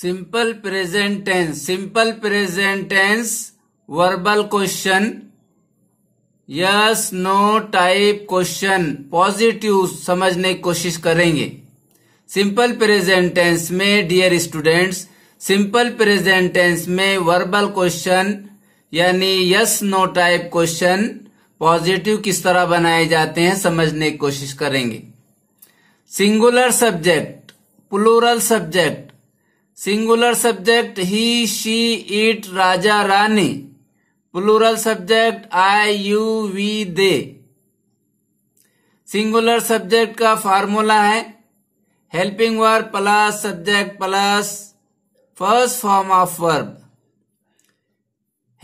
simple present tense simple present tense verbal question yes no type question positive समझने की कोशिश करेंगे simple present tense में dear students simple present tense में verbal question यानी yes no type question positive किस तरह बनाए जाते हैं समझने की कोशिश करेंगे singular subject plural subject singular subject he she it राजा रानी plural subject I you we they singular subject का फार्मूला है helping verb plus subject plus first form of verb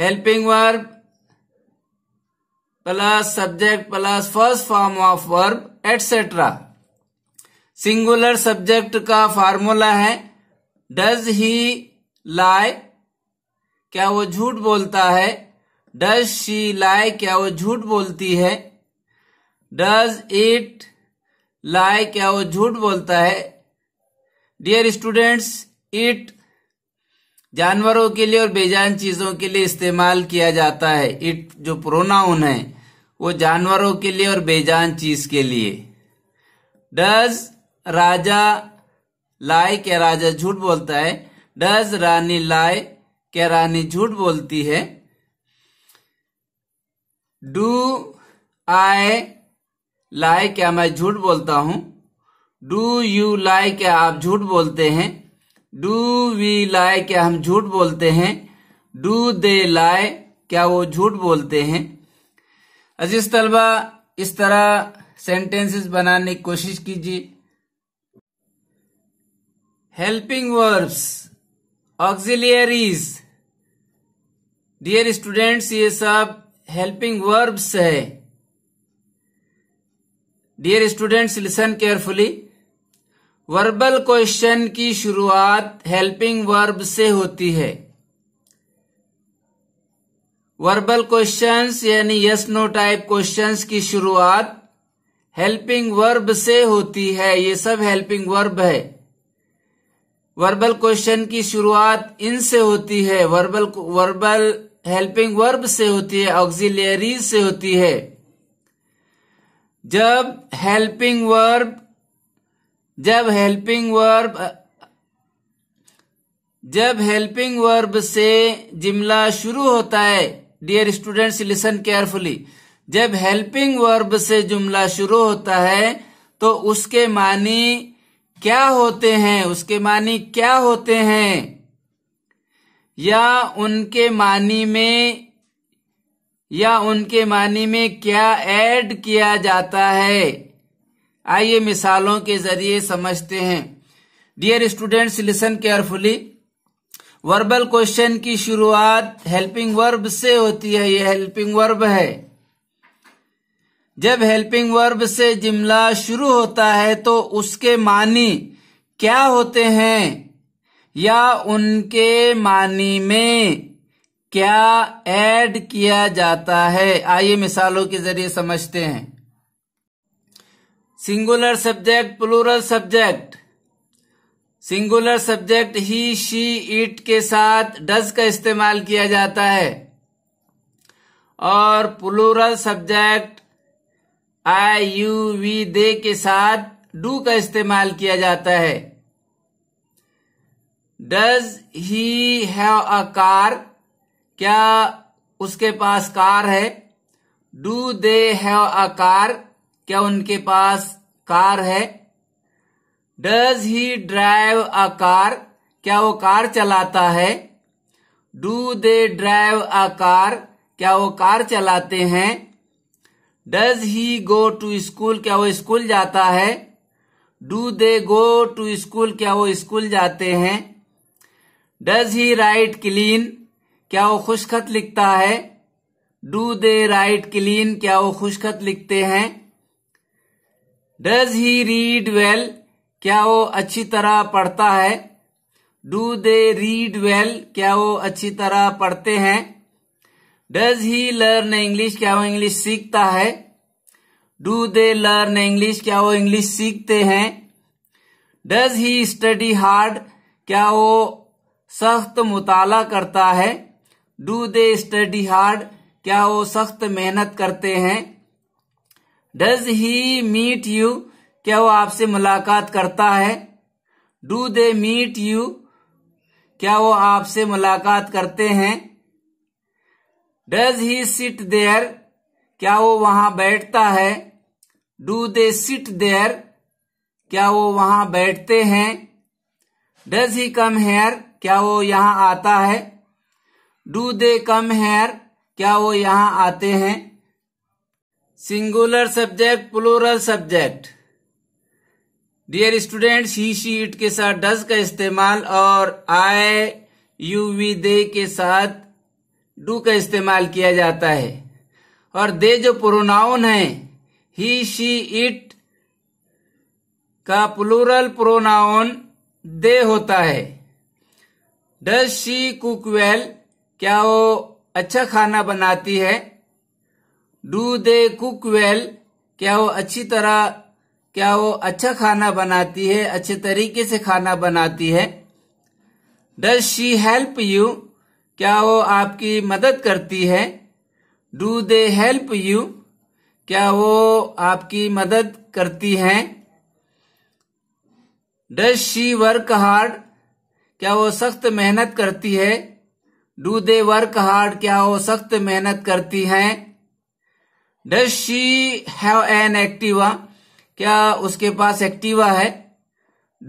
helping verb plus subject plus first form of verb etcetera singular subject का formula है does he lie क्या वो झूठ बोलता है does she लाई क्या वो झूठ बोलती है डज इट लाई क्या वो झूठ बोलता है डियर स्टूडेंट्स इट जानवरों के लिए और बेजान चीजों के लिए इस्तेमाल किया जाता है इट जो प्रोनाउन है वो जानवरों के लिए और बेजान चीज के लिए डज राजा लाई क्या राजा झूठ बोलता है डज रानी लाई क्या रानी झूठ बोलती है डू आई लाई क्या मैं झूठ बोलता हूं डू यू लाई क्या आप झूठ बोलते हैं डू वी लाई क्या हम झूठ बोलते हैं डू दे लाई क्या वो झूठ बोलते हैं अजीज तलबा इस तरह सेंटेंसेस बनाने की कोशिश कीजिए helping verbs auxiliaries dear students ये सब हेल्पिंग वर्ब्स है dear students listen carefully verbal question की शुरुआत हेल्पिंग वर्ब से होती है वर्बल क्वेश्चन यानी यस नो टाइप क्वेश्चन की शुरुआत हेल्पिंग वर्ब से होती है ये सब हेल्पिंग वर्ब है वर्बल क्वेश्चन की शुरुआत इन से होती है वर्बल वर्बल हेल्पिंग वर्ब से होती है ऑक्सिलियरी से होती है जब हेल्पिंग वर्ब जब हेल्पिंग वर्ब जब हेल्पिंग वर्ब से जिमला शुरू होता है डियर स्टूडेंट्स लिसन केयरफुली जब हेल्पिंग वर्ब से जुमला शुरू होता है तो उसके मानी क्या होते हैं उसके मानी क्या होते हैं या उनके मानी में या उनके मानी में क्या ऐड किया जाता है आइए मिसालों के जरिए समझते हैं dear students listen carefully verbal question की शुरुआत हेल्पिंग वर्ब से होती है ये हेल्पिंग वर्ब है जब हेल्पिंग वर्ब से जिमला शुरू होता है तो उसके मानी क्या होते हैं या उनके मानी में क्या ऐड किया जाता है आइए मिसालों के जरिए समझते हैं singular subject plural subject singular subject he she it के साथ डज का इस्तेमाल किया जाता है और plural subject I you we they के साथ डू का इस्तेमाल किया जाता है does he have a car क्या उसके पास कार है do they have a car क्या उनके पास कार है does he drive a car क्या वो कार चलाता है do they drive a car क्या वो कार चलाते हैं does he go to school क्या वो स्कूल जाता है do they go to school क्या वो स्कूल जाते हैं डज ही राइट क्लीन क्या वो खुश खत लिखता है डू दे राइट क्लीन क्या वो खुश खत लिखते हैं डज ही रीड वेल क्या वो अच्छी तरह पढ़ता है डू दे रीड वेल क्या वो अच्छी तरह पढ़ते हैं डज ही लर्न इंग्लिश क्या वो इंग्लिश सीखता है डू दे लर्न इंग्लिश क्या वो इंग्लिश सीखते हैं डज ही स्टडी हार्ड क्या वो सख्त मुताला करता है डू दे स्टडी हार्ड क्या वो सख्त मेहनत करते हैं डज ही मीट यू क्या वो आपसे मुलाकात करता है डू दे मीट यू क्या वो आपसे मुलाकात करते हैं डज ही सिट देयर क्या वो वहां बैठता है डू दे सिट देयर क्या वो वहां बैठते हैं डज ही कम हेयर क्या वो यहां आता है डू दे कम हेयर क्या वो यहां आते हैं singular subject plural subject dear student he she it के साथ डज का इस्तेमाल और आई यू वी दे के साथ डू का इस्तेमाल किया जाता है और दे जो प्रोनाउन है ही शी इट का प्लूरल प्रोनाउन दे होता है डज शी कुक वेल क्या वो अच्छा खाना बनाती है डू दे कुक वेल क्या वो अच्छी तरह क्या वो अच्छा खाना बनाती है अच्छे तरीके से खाना बनाती है डज शी हेल्प यू क्या वो आपकी मदद करती है डू दे हेल्प यू क्या वो आपकी मदद करती है डज शी वर्क हार्ड क्या वो सख्त मेहनत करती है डू दे वर्क हार्ड क्या वो सख्त मेहनत करती है does she have an Activa क्या उसके पास एक्टिवा है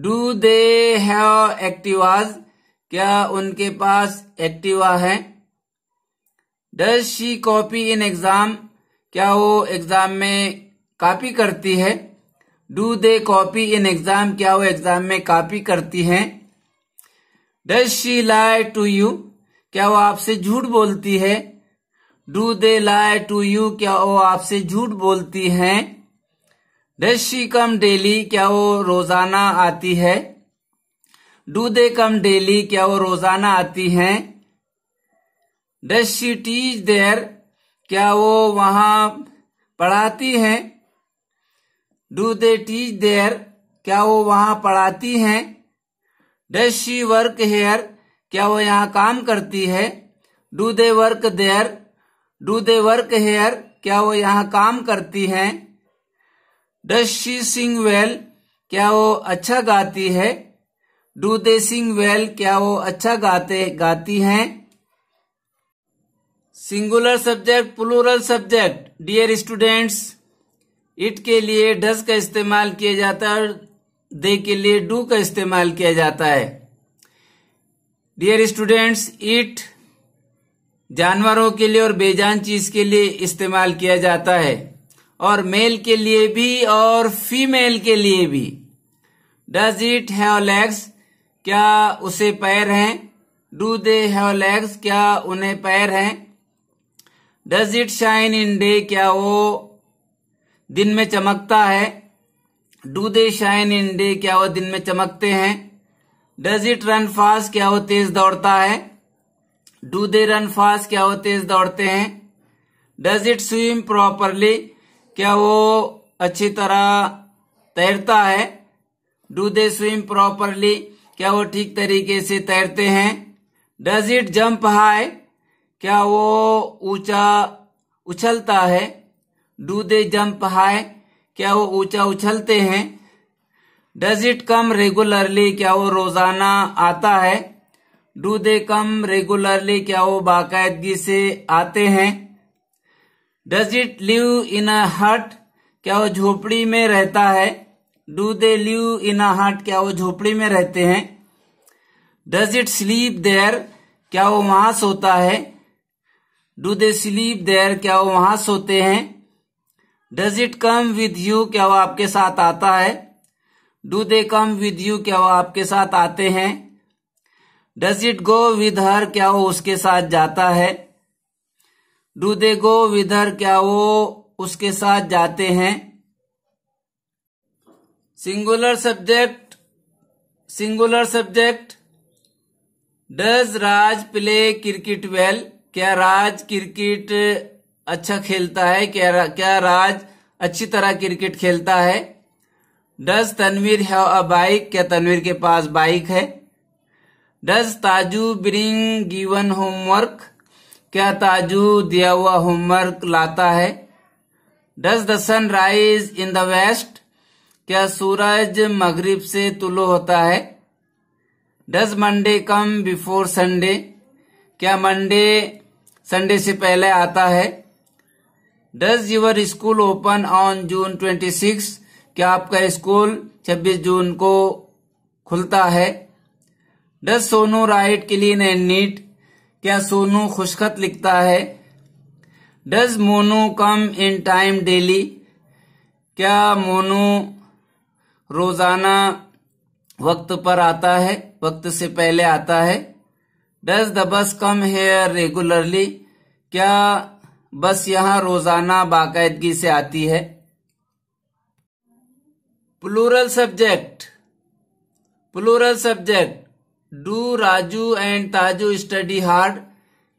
डू दे हैव एक्टिवाज क्या उनके पास एक्टिवा है does she copy in exam क्या वो एग्जाम में कॉपी करती है do they copy in exam क्या वो एग्जाम में कॉपी करती है does she lie to you क्या वो आपसे झूठ बोलती है do they lie to you क्या वो आपसे झूठ बोलती है डज शी कम डेली क्या वो रोजाना आती है डू दे कम डेली क्या वो रोजाना आती हैं डज शी टीच देयर क्या वो वहां पढ़ाती हैं डू दे टीच देयर क्या वो वहां पढ़ाती हैं डज शी वर्क हेयर क्या वो यहाँ काम करती है do they work there do they work here क्या वो यहाँ काम करती है डस शी सिंग वेल क्या वो अच्छा गाती है डू दे सिंग वेल क्या वो अच्छा गाते गाती हैं singular subject plural subject dear students it के लिए डज का इस्तेमाल किया जाता है और दे के लिए डू का इस्तेमाल किया जाता है डियर स्टूडेंट्स इट जानवरों के लिए और बेजान चीज के लिए इस्तेमाल किया जाता है और मेल के लिए भी और फीमेल के लिए भी डज इट हैव लेग्स क्या उसे पैर हैं डू दे हैव लेग्स क्या उन्हें पैर हैं does it shine in day क्या वो दिन में चमकता है do they shine in day क्या वो दिन में चमकते हैं डज इट रन फास्ट क्या वो तेज दौड़ता है डू दे रन फास्ट क्या वो तेज दौड़ते हैं डज इट स्विम प्रॉपरली क्या वो अच्छी तरह तैरता है डू दे स्विम प्रॉपरली क्या वो ठीक तरीके से तैरते हैं डज इट जम्प हाई क्या वो ऊंचा उछलता है डू दे जम्प हाई क्या वो ऊंचा उछलते हैं डज इट कम रेगुलरली क्या वो रोजाना आता है डू दे कम रेगुलरली क्या वो बाकायदगी से आते हैं does it live in a hut क्या वो झोपड़ी में रहता है do they live in a hut क्या वो झोपड़ी में रहते हैं डज इट स्लीप देयर क्या वो वहां सोता है डू दे स्लीप देयर क्या वो वहां सोते हैं does it come with you क्या वो आपके साथ आता है do they come with you क्या वो आपके साथ आते हैं does it go with her क्या वो उसके साथ जाता है do they go with her क्या वो उसके साथ जाते हैं singular subject singular subject does raj play cricket well क्या राज क्रिकेट अच्छा खेलता है क्या क्या राज अच्छी तरह क्रिकेट खेलता है डज तनवीर है बाइक क्या तनवीर के पास बाइक है does Taju bring given homework क्या ताजू दिया हुआ होमवर्क लाता है does the sun rise in the west क्या सूरज मगरिब से तुलो होता है does Monday come before Sunday क्या मंडे संडे से पहले आता है does your school open on June twenty six क्या आपका स्कूल छब्बीस जून को खुलता है does Sonu write clean and neat क्या सोनू खुशखत लिखता है does Monu come in time daily क्या मोनू रोजाना वक्त पर आता है वक्त से पहले आता है does the bus come here regularly क्या बस यहाँ रोजाना बाकायदगी से आती है plural subject plural subject do Raju and Taju study hard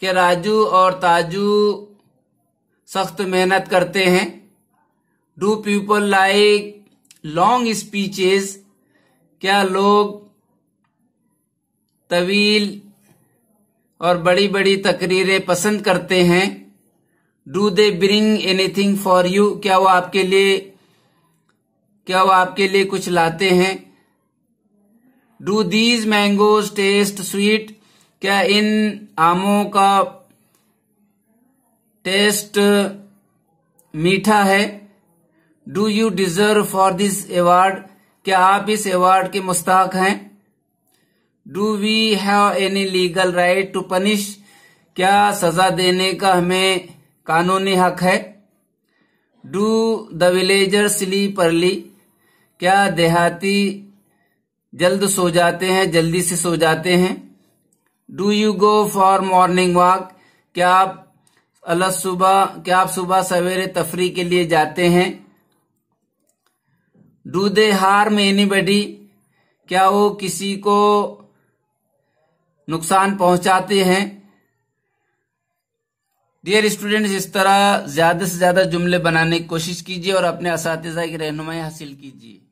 के राजू और ताजू सख्त मेहनत करते हैं do people like long speeches क्या लोग तवील और बड़ी बड़ी तकरीरें पसंद करते हैं do they bring anything for you क्या वो आपके लिए क्या वो आपके लिए कुछ लाते हैं do these mangoes taste sweet क्या इन आमों का टेस्ट मीठा है do you deserve for this award क्या आप इस अवार्ड के मुस्ताक हैं do we have any legal right to punish क्या सजा देने का हमें कानूनी हक है do the villager sleep early क्या देहाती जल्द सो जाते हैं जल्दी से सो जाते हैं do you go for morning walk क्या आप अलग सुबह क्या आप सुबह सवेरे तफरी के लिए जाते हैं डू दे हार्म एनीबडी क्या वो किसी को नुकसान पहुंचाते हैं डियर स्टूडेंट्स इस तरह ज्यादा से ज्यादा जुमले बनाने की कोशिश कीजिए और अपने इस की रहनुमाई हासिल कीजिए